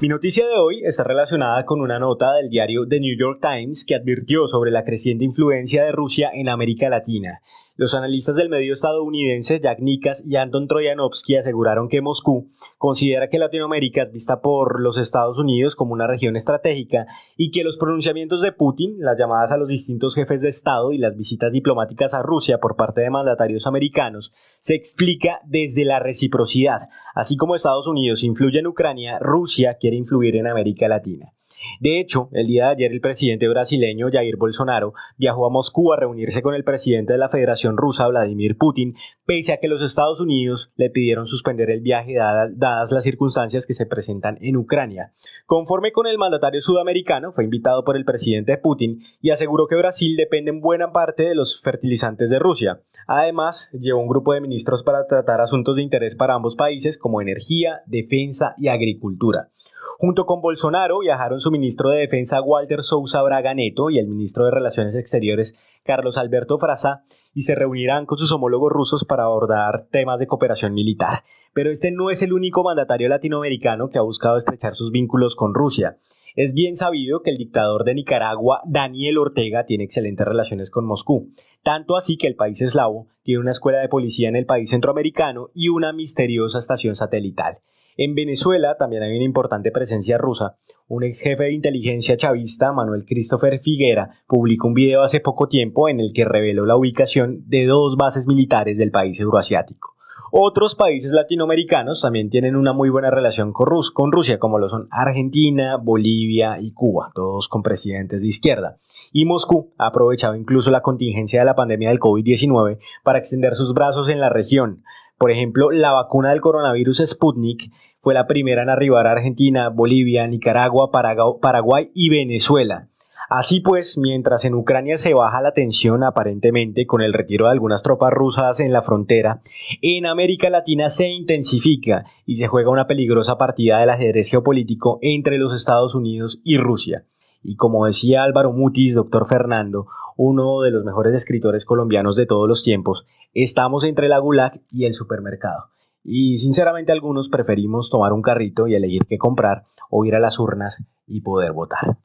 Mi noticia de hoy está relacionada con una nota del diario The New York Times que advirtió sobre la creciente influencia de Rusia en América Latina los analistas del medio estadounidense Jack Nikas y Anton Troyanovsky aseguraron que Moscú considera que Latinoamérica es vista por los Estados Unidos como una región estratégica y que los pronunciamientos de Putin, las llamadas a los distintos jefes de Estado y las visitas diplomáticas a Rusia por parte de mandatarios americanos se explica desde la reciprocidad. Así como Estados Unidos influye en Ucrania, Rusia quiere influir en América Latina. De hecho, el día de ayer el presidente brasileño Jair Bolsonaro viajó a Moscú a reunirse con el presidente de la Federación Rusa, Vladimir Putin, pese a que los Estados Unidos le pidieron suspender el viaje dadas las circunstancias que se presentan en Ucrania. Conforme con el mandatario sudamericano, fue invitado por el presidente Putin y aseguró que Brasil depende en buena parte de los fertilizantes de Rusia. Además, llevó un grupo de ministros para tratar asuntos de interés para ambos países como energía, defensa y agricultura. Junto con Bolsonaro viajaron su ministro de Defensa Walter Sousa Braga y el ministro de Relaciones Exteriores Carlos Alberto Fraza y se reunirán con sus homólogos rusos para abordar temas de cooperación militar. Pero este no es el único mandatario latinoamericano que ha buscado estrechar sus vínculos con Rusia. Es bien sabido que el dictador de Nicaragua, Daniel Ortega, tiene excelentes relaciones con Moscú, tanto así que el país eslavo tiene una escuela de policía en el país centroamericano y una misteriosa estación satelital. En Venezuela también hay una importante presencia rusa. Un ex jefe de inteligencia chavista, Manuel Christopher Figuera, publicó un video hace poco tiempo en el que reveló la ubicación de dos bases militares del país euroasiático. Otros países latinoamericanos también tienen una muy buena relación con, con, Rusia, como lo son Argentina, Bolivia y Cuba, todos con presidentes de izquierda. Y Moscú ha aprovechado incluso la contingencia de la pandemia del COVID-19 para extender sus brazos en la región. Por ejemplo, la vacuna del coronavirus Sputnik fue la primera en arribar a Argentina, Bolivia, Nicaragua, Paraguay y Venezuela. Así pues, mientras en Ucrania se baja la tensión aparentemente con el retiro de algunas tropas rusas en la frontera, en América Latina se intensifica y se juega una peligrosa partida del ajedrez geopolítico entre los Estados Unidos y Rusia. Y como decía Álvaro Mutis, doctor Fernando, uno de los mejores escritores colombianos de todos los tiempos, estamos entre la Gulag y el supermercado. Y sinceramente algunos preferimos tomar un carrito y elegir qué comprar o ir a las urnas y poder votar.